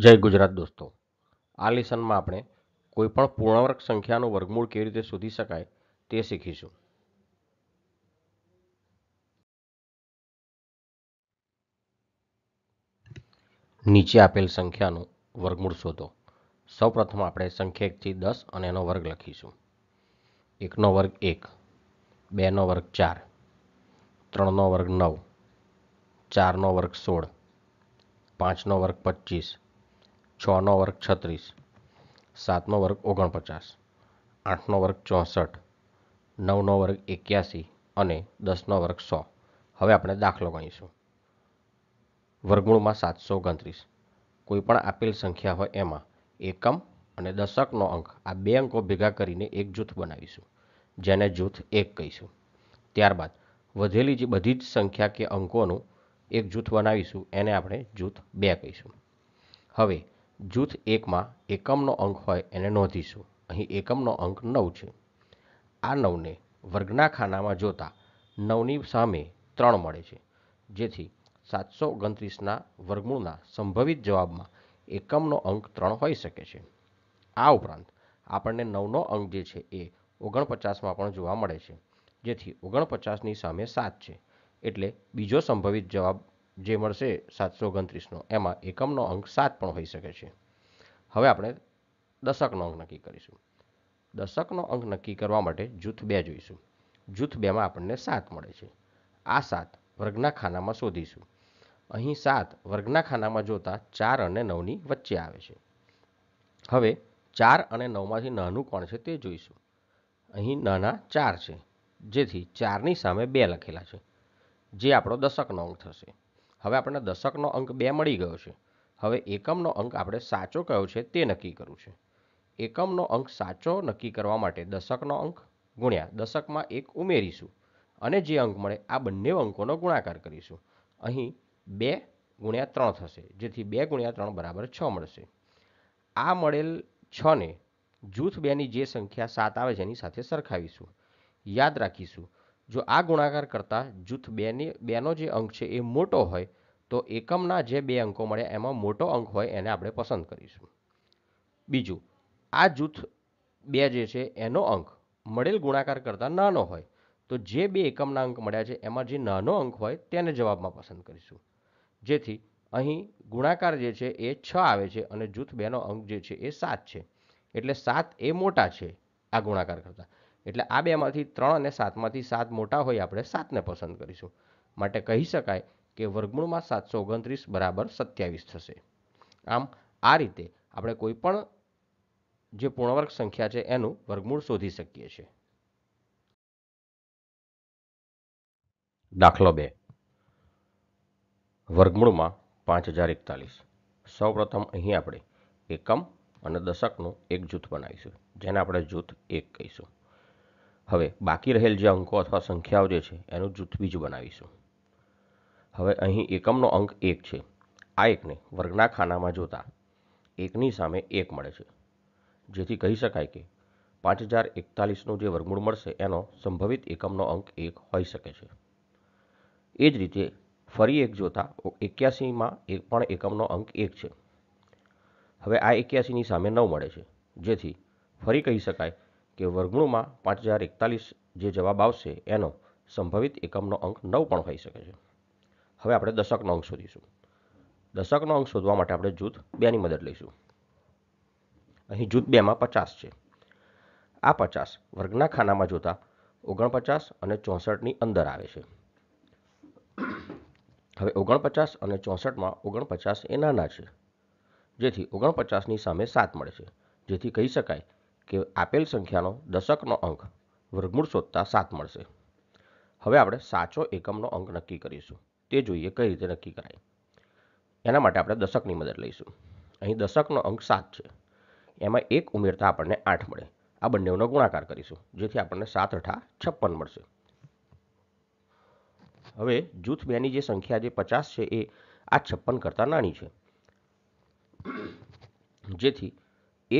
જય ગુજરાત દોસ્તો આ લેસનમાં આપણે કોઈપણ પૂર્ણવર્ગ સંખ્યાનું વર્ગમૂળ કેવી રીતે શોધી શકાય તે શીખીશું નીચે આપેલ સંખ્યાનું વર્ગમૂળ શોધો સૌપ્રથમ આપણે સંખ્યા એકથી દસ અને એનો વર્ગ લખીશું એકનો વર્ગ એક બેનો વર્ગ ચાર ત્રણનો વર્ગ નવ ચારનો વર્ગ સોળ પાંચનો વર્ગ પચીસ છનો વર્ગ છત્રીસ સાતનો વર્ગ ઓગણપચાસ આઠનો વર્ગ ચોસઠ નવનો વર્ગ એક્યાસી અને દસનો વર્ગ સો હવે આપણે દાખલો ગણીશું વર્ગમૂળમાં સાતસો ઓગણત્રીસ કોઈપણ આપેલ સંખ્યા હોય એમાં એકમ અને દશકનો અંક આ બે અંકો ભેગા કરીને એક જૂથ બનાવીશું જેને જૂથ એક કહીશું ત્યારબાદ વધેલી જે બધી જ સંખ્યા કે અંકોનું એક જૂથ બનાવીશું એને આપણે જૂથ બે કહીશું હવે જૂથ એકમાં એકમનો અંક હોય એને નોંધીશું અહીં એકમનો અંક નવ છે આ નવને વર્ગના ખાનામાં જોતા નવની સામે ત્રણ મળે છે જેથી સાતસો ઓગણત્રીસના વર્ગમૂળના સંભવિત જવાબમાં એકમનો અંક ત્રણ હોઈ શકે છે આ ઉપરાંત આપણને નવનો અંક જે છે એ ઓગણપચાસમાં પણ જોવા મળે છે જેથી ઓગણપચાસની સામે સાત છે એટલે બીજો સંભવિત જવાબ જે મળશે સાતસો ઓગણત્રીસનો એમાં એકમનો અંક સાત પણ હોઈ શકે છે હવે આપણે દશકનો અંક નક્કી કરીશું દશકનો અંક નક્કી કરવા માટે જૂથ બે જોઈશું જૂથ બેમાં આપણને સાત મળે છે આ સાત વર્ગના ખાનામાં શોધીશું અહીં સાત વર્ગના ખાનામાં જોતા ચાર અને નવની વચ્ચે આવે છે હવે ચાર અને નવમાંથી નાનું કોણ છે તે જોઈશું અહીં નાના ચાર છે જેથી ચારની સામે બે લખેલા છે જે આપણો દશકનો અંક થશે હવે આપણને દશકનો અંક બે મળી ગયો છે હવે એકમનો અંક આપણે સાચો કયો છે તે નક્કી કરવું છે એકમનો અંક સાચો નક્કી કરવા માટે દશકનો અંક ગુણ્યા દશકમાં એક ઉમેરીશું અને જે અંક મળે આ બંને અંકોનો ગુણાકાર કરીશું અહીં બે ગુણ્યા ત્રણ થશે જેથી બે ગુણ્યા ત્રણ બરાબર છ મળશે આ મળેલ છને જૂથ બેની જે સંખ્યા સાત આવે છે એની સાથે સરખાવીશું યાદ રાખીશું જો આ ગુણાકાર કરતાં જૂથ બેની બેનો જે અંક છે એ મોટો હોય તો એકમના જે બે અંકો મળે એમાં મોટો અંક હોય એને આપણે પસંદ કરીશું બીજું આ જૂથ બે જે છે એનો અંક મળેલ ગુણાકાર કરતાં નાનો હોય તો જે બે એકમના અંક મળ્યા છે એમાં જે નાનો અંક હોય તેને જવાબમાં પસંદ કરીશું જેથી અહીં ગુણાકાર જે છે એ છ આવે છે અને જૂથ બેનો અંક જે છે એ સાત છે એટલે સાત એ મોટા છે આ ગુણાકાર કરતાં એટલે આ બેમાંથી ત્રણ અને સાતમાંથી સાત મોટા હોય આપણે સાતને પસંદ કરીશું માટે કહી શકાય કે વર્ગમૂળમાં સાતસો ઓગણત્રીસ બરાબર સત્યાવીસ થશે આમ આ રીતે આપણે કોઈ પણ જે પૂર્ણવર્ગ સંખ્યા છે એનું વર્ગમૂળ શોધી શકીએ છીએ દાખલો બે વર્ગમૂળમાં પાંચ હજાર એકતાલીસ સૌપ્રથમ અહીં આપણે એકમ અને દશકનું એક જૂથ બનાવીશું જેને આપણે જૂથ એક કહીશું હવે બાકી રહેલ જે અંકો અથવા સંખ્યાઓ જે છે એનું જૂથબીજ બનાવીશું હવે અહીં એકમનો અંક એક છે આ એકને વર્ગના ખાનામાં જોતા એકની સામે એક મળે છે જેથી કહી શકાય કે પાંચ હજાર એકતાલીસનું જે વર્ગમૂળ મળશે એનો સંભવિત એકમનો અંક એક હોઈ શકે છે એ જ રીતે ફરી એક જોતા એક્યાસીમાં એક પણ એકમનો અંક એક છે હવે આ એક્યાસીની સામે નવ મળે છે જેથી ફરી કહી શકાય કે વર્ગણુંમાં પાંચ હજાર એકતાલીસ જે જવાબ આવશે એનો સંભવિત એકમનો અંક નવ પણ હોઈ શકે છે હવે આપણે દશકનો અંક શોધીશું દશકનો અંક શોધવા માટે આપણે જૂથ બેની મદદ લઈશું અહીં જૂથ બેમાં પચાસ છે આ પચાસ વર્ગના ખાનામાં જોતા ઓગણપચાસ અને ચોસઠની અંદર આવે છે હવે ઓગણપચાસ અને ચોસઠમાં ઓગણપચાસ એ નાના છે જેથી ઓગણપચાસની સામે સાત મળે છે જેથી કહી શકાય કે આપેલ સંખ્યાનો દશકનો અંક વર્ગમૂળ શોધતા સાત મળશે હવે આપણે સાચો એકમનો અંક નક્કી કરીશું તે જોઈએ કઈ રીતે નક્કી કરાય એના માટે આપણે દશકની મદદ લઈશું અહીં દશકનો અંક સાત છે એમાં એક ઉમેરતા આપણને આઠ મળે આ બંનેનો ગુણાકાર કરીશું જેથી આપણને સાત અઠા છપ્પન મળશે હવે જૂથ બેની જે સંખ્યા જે પચાસ છે એ આ છપ્પન કરતાં નાની છે જેથી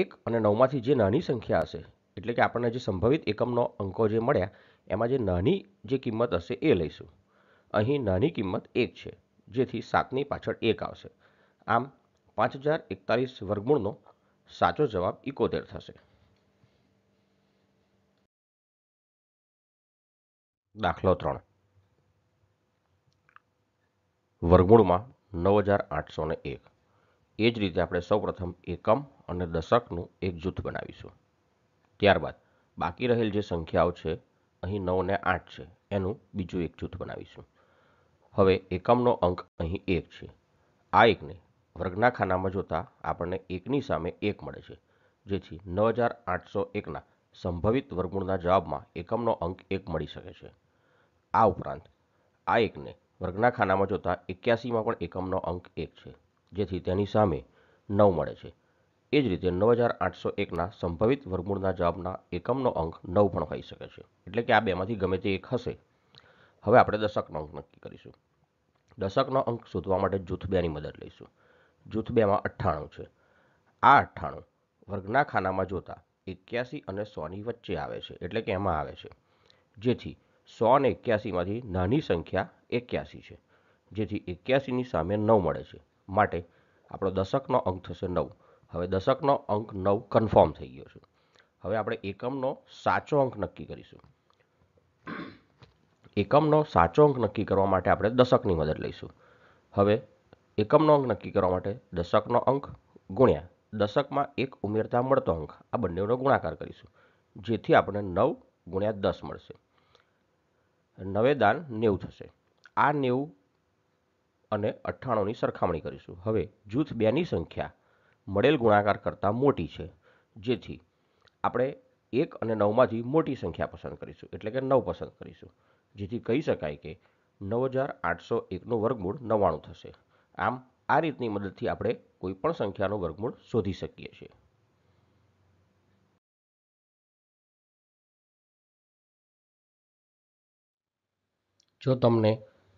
એક અને નવમાંથી જે નાની સંખ્યા હશે એટલે કે આપણને જે સંભવિત એકમનો અંકો જે મળ્યા એમાં જે નાની જે કિંમત હશે એ લઈશું અહીં નાની કિંમત એક છે જેથી સાતની પાછળ એક આવશે આમ પાંચ હજાર એકતાલીસ વર્ગમૂળનો સાચો જવાબ ઇકોતેર થશે દાખલો ત્રણ વર્ગમૂળમાં નવ હજાર આઠસો ને એક એ જ રીતે આપણે સૌપ્રથમ એકમ અને દશકનું એક જૂથ બનાવીશું ત્યારબાદ બાકી રહેલ જે સંખ્યાઓ છે અહીં નવ ને આઠ છે એનું બીજું એક જૂથ બનાવીશું હવે એકમનો અંક અહીં એક છે આ એકને વર્ગના ખાનામાં જોતાં આપણને એકની સામે એક મળે છે જેથી નવ હજાર આઠસો એકના સંભવિત વર્ગુણના જવાબમાં એકમનો અંક એક મળી શકે છે આ ઉપરાંત આ એકને વર્ગના ખાનામાં જોતાં એક્યાસીમાં પણ એકમનો અંક એક છે જેથી તેની સામે નવ મળે છે એ જ રીતે નવ હજાર આઠસો એકના સંભવિત વર્ગમૂળના જવાબના એકમનો અંક નવ પણ હોઈ શકે છે એટલે કે આ બેમાંથી ગમે તે એક હશે હવે આપણે દશકનો અંક નક્કી કરીશું દશકનો અંક શોધવા માટે જૂથ બેની મદદ લઈશું જૂથ બેમાં અઠ્ઠાણું છે આ અઠ્ઠાણું વર્ગના ખાનામાં જોતા એક્યાસી અને સોની વચ્ચે આવે છે એટલે કે એમાં આવે છે જેથી સો અને એક્યાસીમાંથી નાની સંખ્યા એક્યાસી છે જેથી એક્યાસીની સામે નવ મળે છે માટે આપણો દશકનો અંક થશે નવ હવે દશકનો અંક નવ કન્ફર્મ થઈ ગયો છે હવે આપણે એકમનો સાચો અંક નક્કી કરીશું એકમનો સાચો અંક નક્કી કરવા માટે આપણે દશકની મદદ લઈશું હવે એકમનો અંક નક્કી કરવા માટે દશકનો અંક ગુણ્યા દશકમાં એક ઉમેરતા મળતો અંક આ બંનેનો ગુણાકાર કરીશું જેથી આપણને નવ ગુણ્યા દસ મળશે નવે દાન નેવું થશે આ નેવું અને અઠ્ઠાણુંની સરખામણી કરીશું હવે જૂથ બેની સંખ્યા મળેલ ગુણાકાર કરતાં મોટી છે જેથી આપણે એક અને નવમાંથી મોટી સંખ્યા પસંદ કરીશું એટલે કે નવ પસંદ કરીશું જેથી કહી શકાય કે નવ હજાર આઠસો એકનું વર્ગમૂળ નવ્વાણું થશે આમ આ રીતની મદદથી આપણે કોઈ પણ સંખ્યાનો વર્ગમૂળ શોધી શકીએ છીએ જો તમને